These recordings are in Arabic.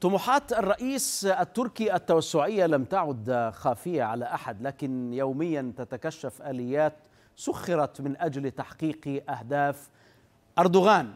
طموحات الرئيس التركي التوسعيه لم تعد خافيه على احد لكن يوميا تتكشف اليات سخرت من اجل تحقيق اهداف اردوغان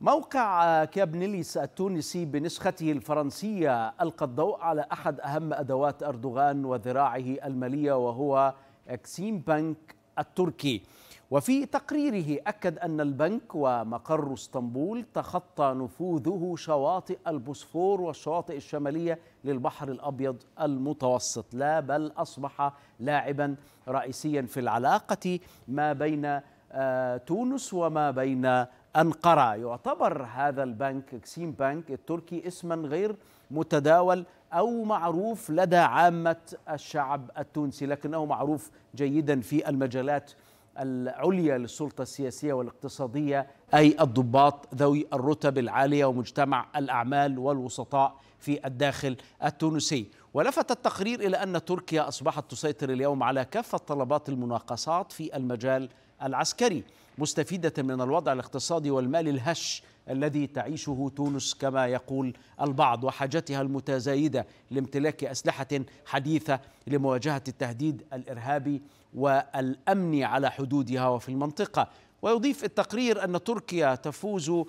موقع كابنيليس التونسي بنسخته الفرنسيه القى الضوء على احد اهم ادوات اردوغان وذراعه الماليه وهو اكسيم بنك التركي وفي تقريره أكد أن البنك ومقر اسطنبول تخطى نفوذه شواطئ البوسفور والشواطئ الشمالية للبحر الأبيض المتوسط لا بل أصبح لاعبا رئيسيا في العلاقة ما بين آه، تونس وما بين أنقرة يعتبر هذا البنك كسيم بانك التركي اسما غير متداول أو معروف لدى عامة الشعب التونسي لكنه معروف جيدا في المجالات العليا للسلطة السياسية والاقتصادية أي الضباط ذوي الرتب العالية ومجتمع الأعمال والوسطاء في الداخل التونسي ولفت التقرير إلى أن تركيا أصبحت تسيطر اليوم على كافة طلبات المناقصات في المجال العسكري مستفيدة من الوضع الاقتصادي والمالي الهش الذي تعيشه تونس كما يقول البعض وحاجتها المتزايدة لامتلاك أسلحة حديثة لمواجهة التهديد الإرهابي والأمن على حدودها وفي المنطقة ويضيف التقرير أن تركيا تفوز آه،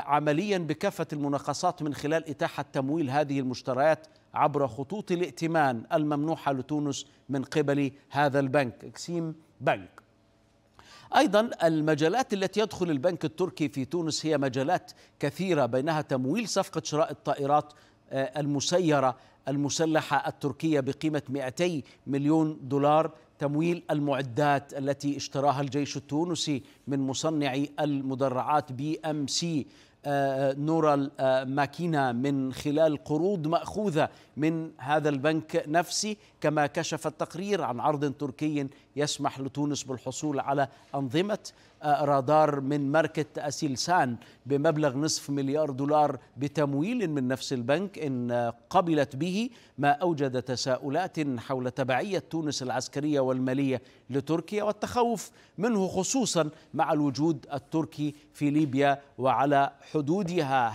عمليا بكافة المناقصات من خلال إتاحة تمويل هذه المشتريات عبر خطوط الائتمان الممنوحة لتونس من قبل هذا البنك اكسيم بنك أيضا المجالات التي يدخل البنك التركي في تونس هي مجالات كثيرة بينها تمويل صفقة شراء الطائرات آه، المسيرة المسلحة التركية بقيمة 200 مليون دولار تمويل المعدات التي اشتراها الجيش التونسي من مصنعي المدرعات بي ام سي نورال آه، ماكينا من خلال قروض مأخوذة من هذا البنك نفسي كما كشف التقرير عن عرض تركي يسمح لتونس بالحصول على أنظمة آه، رادار من ماركة أسيلسان بمبلغ نصف مليار دولار بتمويل من نفس البنك إن آه، قبلت به ما أوجد تساؤلات حول تبعية تونس العسكرية والمالية لتركيا والتخوف منه خصوصا مع الوجود التركي في ليبيا وعلى حدود حدودها